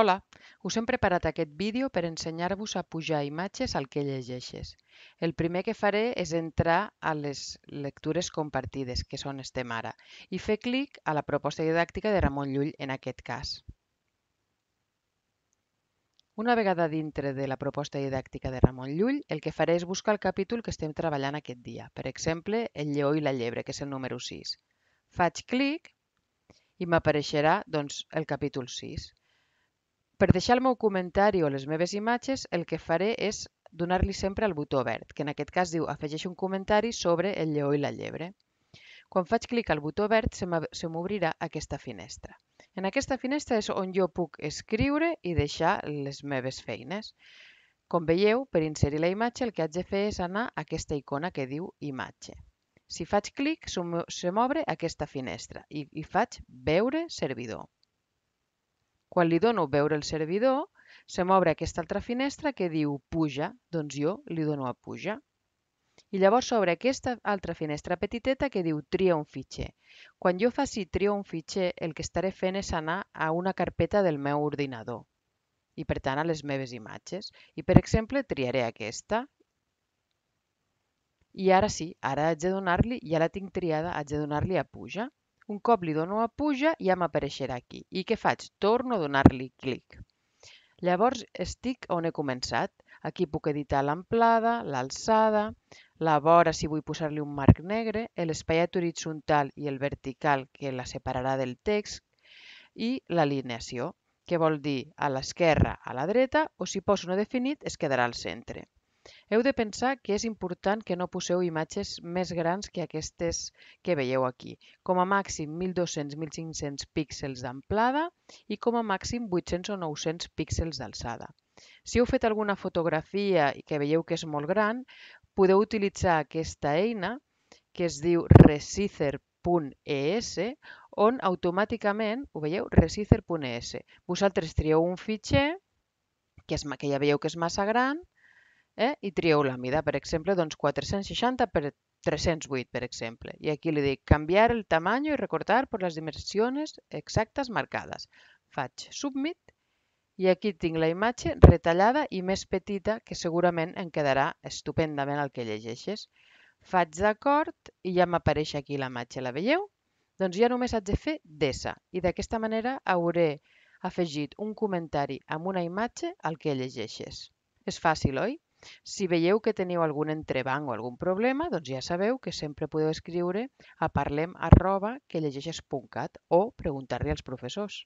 Hola, us hem preparat aquest vídeo per ensenyar-vos a pujar imatges al que llegeixes. El primer que faré és entrar a les lectures compartides, que són estem ara, i fer clic a la proposta didàctica de Ramon Llull en aquest cas. Una vegada dintre de la proposta didàctica de Ramon Llull, el que faré és buscar el capítol que estem treballant aquest dia. Per exemple, El lleó i la llebre, que és el número 6. Faig clic i m'apareixerà doncs, el capítol 6. Per deixar el meu comentari o les meves imatges, el que faré és donar-li sempre al botó verd, que en aquest cas diu afegeix un comentari sobre el lleó i la llebre. Quan faig clic al botó verd se m'obrirà aquesta finestra. En aquesta finestra és on jo puc escriure i deixar les meves feines. Com veieu, per inserir la imatge el que haig de fer és anar a aquesta icona que diu imatge. Si faig clic, se m'obre aquesta finestra i, i faig veure servidor. Quan li dono veure el servidor, se m'obre aquesta altra finestra que diu puja, doncs jo li dono a puja. I llavors s'obre aquesta altra finestra petiteta que diu tria un fitxer. Quan jo faci tria un fitxer, el que estaré fent és anar a una carpeta del meu ordinador i, per tant, a les meves imatges. I, per exemple, triaré aquesta. I ara sí, ara haig de donar-li, ja la tinc triada, haig de donar-li a puja. Un cop li dono a puja ja m'apareixerà aquí. I què faig? Torno a donar-li clic. Llavors estic on he començat. Aquí puc editar l'amplada, l'alçada, la vora si vull posar-li un marc negre, l'espaiat horitzontal i el vertical que la separarà del text i l'alineació, que vol dir a l'esquerra, a la dreta o si poso no definit es quedarà al centre. Heu de pensar que és important que no poseu imatges més grans que aquestes que veieu aquí, com a màxim 1.200-1.500 píxels d'amplada i com a màxim 800 o 900 píxels d'alçada. Si heu fet alguna fotografia i que veieu que és molt gran, podeu utilitzar aquesta eina que es diu resizer.es on automàticament, ho veieu, resizer.es. Vosaltres trieu un fitxer, que, és, que ja veieu que és massa gran, eh? i trieu la mida, per exemple, doncs 460 per 308, per exemple. I aquí li dic canviar el tamany i recortar per les dimensions exactes marcades. Faig submit i aquí tinc la imatge retallada i més petita que segurament em quedarà estupendament el que llegeixes. Faig d'acord i ja m'apareix aquí la imatge, la veieu? Doncs ja només haig de fer d'essa i d'aquesta manera hauré afegit un comentari amb una imatge al que llegeixes. És fàcil, oi? Si veieu que teniu algun entrebanc o algun problema, doncs ja sabeu que sempre podeu escriure a parlem arroba que llegeixes.cat o preguntar-li als professors.